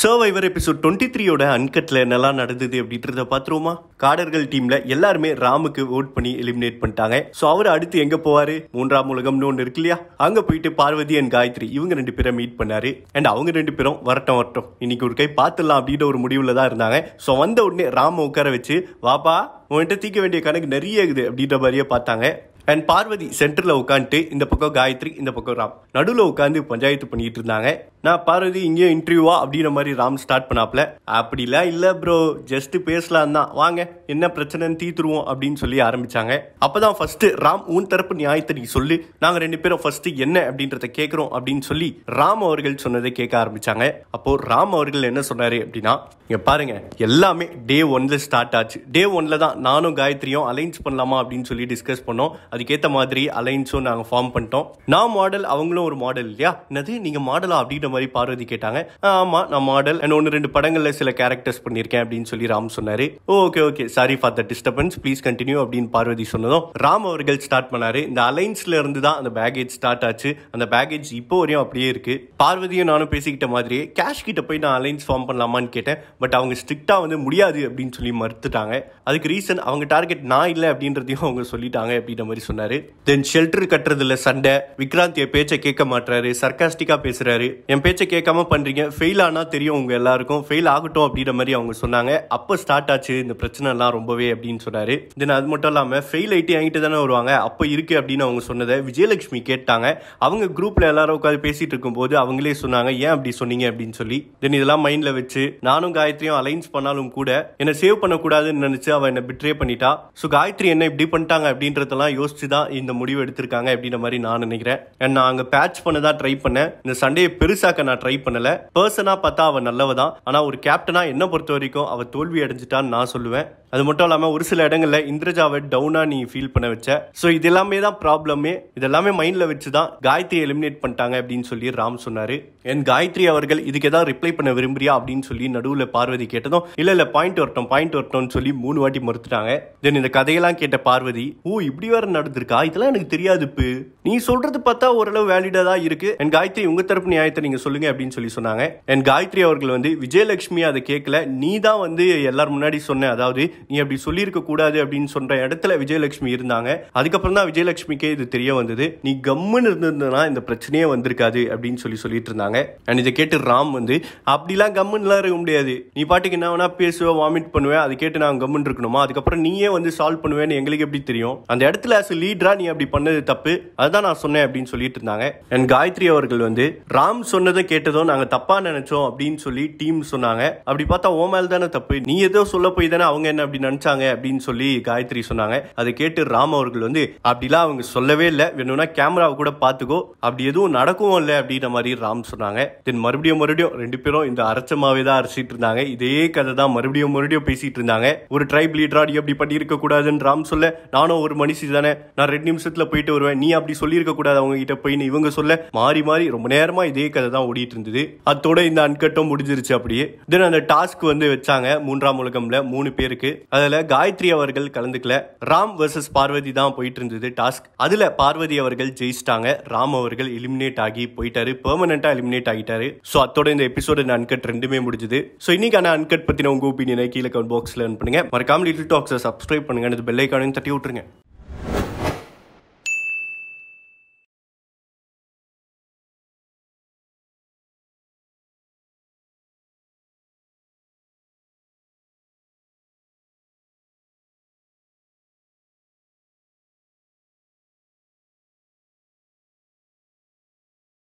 survivor episode twenty த்ரீயோட அன்கட்டில் என்னெல்லாம் நடந்தது அப்படின்றத பார்த்துருவோமா காடர்கள் டீமில் எல்லாருமே ராமுக்கு ஓட் பண்ணி எலிமினேட் பண்ணிட்டாங்க ஸோ அவர் அடுத்து எங்கே போவார் மூன்றாம் உலகம்னு ஒன்று இருக்கு இல்லையா அங்கே போயிட்டு பார்வதி அண்ட் காயத்ரி இவங்க ரெண்டு பேரை மீட் பண்ணார் அண்ட் அவங்க ரெண்டு பேரும் வரட்டும் வரட்டும் இன்னைக்கு ஒரு கை பார்த்துடலாம் அப்படின்ற ஒரு முடிவில் தான் இருந்தாங்க ஸோ வந்த உடனே ராம உட்கார வச்சு வாப்பா உன்கிட்ட தீக்க வேண்டிய கணக்கு நிறைய இருக்குது அப்படின்ற மாதிரியே பார்த்தாங்க அண்ட் பார்வதி சென்டரில் உட்காந்துட்டு இந்த பக்கம் காயத்ரி இந்த பக்கம் ராம் நடுவில் உட்காந்து பஞ்சாயத்து பண்ணிட்டு இருந்தாங்க நான் பார்வதி இங்கேயும் இன்டர்வியூவா அப்படின்ற மாதிரி ராம் ஸ்டார்ட் பண்ணாப்ல அப்படிலாம் இல்லை ப்ரோ ஜஸ்ட் பேசலாம் தான் வாங்க என்ன பிரச்சனைன்னு தீத்துருவோம் அப்படின்னு சொல்லி ஆரம்பிச்சாங்க அப்பதான் ஃபர்ஸ்ட் ராம் உன் தரப்பு நியாயத்தை நீ சொல்லி நாங்க ரெண்டு பேரும் ஃபர்ஸ்ட் என்ன அப்படின்றத கேட்கிறோம் அப்படின்னு சொல்லி ராம் அவர்கள் சொன்னதை கேட்க ஆரம்பிச்சாங்க அப்போ ராம் அவர்கள் என்ன சொன்னாரு அப்படின்னா இங்க பாருங்க எல்லாமே டே ஒன்ல ஸ்டார்ட் ஆச்சு டே ஒன்ல தான் நானும் காயத்ரியும் அலைன்ஸ் பண்ணலாமா அப்படின்னு சொல்லி டிஸ்கஸ் பண்ணோம் அதுக்கேற்ற மாதிரி அலைன்ஸும் நாங்கள் ஃபார்ம் பண்ணிட்டோம் நான் மாடல் அவங்களும் ஒரு மாடல் இல்லையா என்னது நீங்க மாடலா அப்படின்ற மாதிரி பார்வதி கேட்டாங்க ஆமா நான் மாடல் அண்ட் ஒன்னு ரெண்டு படங்கள்ல சில கேரக்டர்ஸ் பண்ணியிருக்கேன் அப்படின்னு சொல்லி ராம் சொன்னாரு okay okay sorry for the disturbance please continue அப்படின்னு பார்வதி சொன்னதும் ராம் அவர்கள் ஸ்டார்ட் பண்ணாரு இந்த அலைன்ஸ்ல இருந்து தான் அந்த பேகேஜ் ஸ்டார்ட் ஆச்சு அந்த பேகேஜ் இப்போ வரையும் அப்படியே இருக்கு பார்வதியும் நானும் பேசிக்கிட்ட மாதிரியே கேஷ் கிட்ட போய் நான் அலைன்ஸ் ஃபார்ம் பண்ணலாமான்னு கேட்டேன் பட் அவங்க ஸ்ட்ரிக்டா வந்து முடியாது அப்படின்னு சொல்லி மறுத்துட்டாங்க அதுக்கு ரீசன் அவங்க டார்கெட் நான் இல்லை அப்படின்றதையும் அவங்க சொல்லிட்டாங்க அப்படின்ற மாதிரி சொன்னாரு தென் ஷெல்டர் கட்டுறதுல சண்டை விக்ராந்தியை பேச்சை கேட்க மாட்டாரு சர்க்காஸ்டிக்கா பேசுறாரு என் என் பேச்சை கேட்காம பண்ணுறீங்க ஃபெயில் ஆனால் தெரியும் உங்கள் எல்லாருக்கும் ஃபெயில் ஆகட்டும் அப்படின்ற மாதிரி அவங்க சொன்னாங்க அப்போ ஸ்டார்ட் ஆச்சு இந்த பிரச்சனைலாம் ரொம்பவே அப்படின்னு சொன்னார் தென் அது மட்டும் இல்லாமல் ஃபெயில் ஐட்டி ஆகிட்டு தானே வருவாங்க அப்போ இருக்குது அப்படின்னு அவங்க சொன்னதை விஜயலட்சுமி கேட்டாங்க அவங்க குரூப்பில் எல்லாரும் உட்காந்து பேசிகிட்டு இருக்கும்போது அவங்களே சொன்னாங்க ஏன் அப்படி சொன்னீங்க அப்படின்னு சொல்லி தென் இதெல்லாம் மைண்டில் வச்சு நானும் காயத்ரியும் அலைன்ஸ் பண்ணாலும் கூட என்னை சேவ் பண்ணக்கூடாதுன்னு நினச்சி அவள் என்னை பிட்ரே பண்ணிட்டா ஸோ காயத்ரி என்ன இப்படி பண்ணிட்டாங்க அப்படின்றதெல்லாம் யோசிச்சு தான் இந்த முடிவு எடுத்திருக்காங்க அப்படின்ற மாதிரி நான் நினைக்கிறேன் நான் அங்கே பேட்ச் பண்ண தான் ட்ரை பண்ணேன் இந்த சண்டையை பெருசாக ஷீலாக்க நான் ட்ரை பண்ணல பர்சனா பார்த்தா அவன் நல்லவ தான் ஆனா ஒரு கேப்டனா என்ன பொறுத்த வரைக்கும் அவ தோல்வி அடைஞ்சிட்டான்னு நான் சொல்லுவேன் அது மட்டும் இல்லாம ஒரு சில இடங்கள்ல இந்திரஜாவை டவுனா நீ ஃபீல் பண்ண வச்ச சோ இது எல்லாமே தான் ப்ராப்ளமே இதெல்லாமே மைண்ட்ல வச்சுதான் காயத்ரி எலிமினேட் பண்ணிட்டாங்க அப்படின்னு சொல்லி ராம் சொன்னாரு என் காயத்ரி அவர்கள் இதுக்கு ஏதாவது ரிப்ளை பண்ண விரும்புறியா அப்படின்னு சொல்லி நடுவுல பார்வதி கேட்டதும் இல்ல இல்ல பாயிண்ட் வரட்டும் பாயிண்ட் வரட்டும்னு சொல்லி மூணு வாட்டி மறுத்துட்டாங்க தென் இந்த கதையெல்லாம் கேட்ட பார்வதி ஓ இப்படி வேற நடந்திருக்கா இதெல்லாம் எனக்கு தெரியாது நீ சொல்றது பார்த்தா ஓரளவு வேலிடா தான் இருக்கு என் காயத்ரி உங்க தரப்பு நியாயத்தை நீங்க சொல்லுங்க அப்படின்னு சொல்லி சொன்னாங்க என் காயத்ரி அவர்கள் வந்து விஜயலட்சுமி அதை கேட்கல நீ தான் வந்து எல்லாரும் முன்னாடி சொன்ன அதாவது நீ அப்படி சொல்லியிருக்க கூடாது அப்படின்னு சொல்ற இடத்துல விஜயலட்சுமி இருந்தாங்க அதுக்கப்புறம் தான் விஜயலட்சுமிக்கே இது தெரிய வந்தது நீ கம்முன்னு இருந்திருந்தனா இந்த பிரச்சனையே வந்திருக்காது அப்படின்னு சொல்லி சொல்லிட்டு இருந்தாங்க அண்ட் இதை கேட்டு ராம் வந்து அப்படிலாம் கம்முன்னுலாம் இருக்க முடியாது நீ பாட்டுக்கு என்ன வேணா பேசுவேன் வாமிட் பண்ணுவேன் அதை கேட்டு நான் கம்முன் இருக்கணுமா அதுக்கப்புறம் நீயே வந்து சால்வ் பண்ணுவேன்னு எங்களுக்கு எப்படி தெரியும் அந்த இடத்துல ஆஸ் லீடரா நீ அப்படி பண்ணது தப்பு அதுதான் நான் சொன்னேன் அப்படின்னு சொல்லிட்டு இருந்தாங்க என் காயத்ரி அவர்கள் வந்து ராம் சொன்ன சொன்னதை கேட்டதும் நாங்க தப்பா நினைச்சோம் அப்படின்னு சொல்லி டீம் சொன்னாங்க அப்படி பார்த்தா ஓ மேல தானே தப்பு நீ ஏதோ சொல்ல போய் தானே அவங்க என்ன அப்படி நினைச்சாங்க அப்படின்னு சொல்லி காயத்ரி சொன்னாங்க அதை கேட்டு ராம் அவர்கள் வந்து அப்படிலாம் அவங்க சொல்லவே இல்லை வேணும்னா கேமராவை கூட பாத்துக்கோ அப்படி எதுவும் நடக்கும் இல்லை அப்படின்ற மாதிரி ராம் சொன்னாங்க தென் மறுபடியும் மறுபடியும் ரெண்டு பேரும் இந்த அரைச்சமாவே தான் அரைச்சிட்டு இருந்தாங்க இதே கதை தான் மறுபடியும் மறுபடியும் பேசிட்டு இருந்தாங்க ஒரு ட்ரைப் லீடரா நீ அப்படி பண்ணியிருக்க கூடாதுன்னு ராம் சொல்ல நானும் ஒரு மனுஷி தானே நான் ரெண்டு நிமிஷத்துல போயிட்டு வருவேன் நீ அப்படி சொல்லியிருக்க கூடாது அவங்க கிட்ட போயின்னு இவங்க சொல்ல மாறி மாறி ரொம்ப நேரமா இதே கதை தான் ஓடிட்டு இருந்தது அதோட இந்த அன்கட்டும் முடிஞ்சிருச்சு அப்படியே தென் அந்த டாஸ்க் வந்து வச்சாங்க மூன்றாம் உலகம்ல மூணு பேருக்கு அதுல காயத்ரி அவர்கள் கலந்துக்கல ராம் வர்சஸ் பார்வதி தான் போயிட்டு இருந்தது டாஸ்க் அதுல பார்வதி அவர்கள் ஜெயிச்சிட்டாங்க ராம் அவர்கள் எலிமினேட் ஆகி போயிட்டாரு பெர்மனண்டா எலிமினேட் ஆகிட்டாரு சோ அதோட இந்த இந்த அன்கட் ரெண்டுமே முடிஞ்சது ஸோ இன்னைக்கான அன்கட் பத்தின உங்க ஒப்பீனியனை கீழே கமெண்ட் பாக்ஸ்ல பண்ணுங்க மறக்காம லிட்டில் டாக்ஸை சப்ஸ்கிரைப் பண்ணுங்க அந்த பெல்லைக்கானையும் தட்டி விட்டுருங்க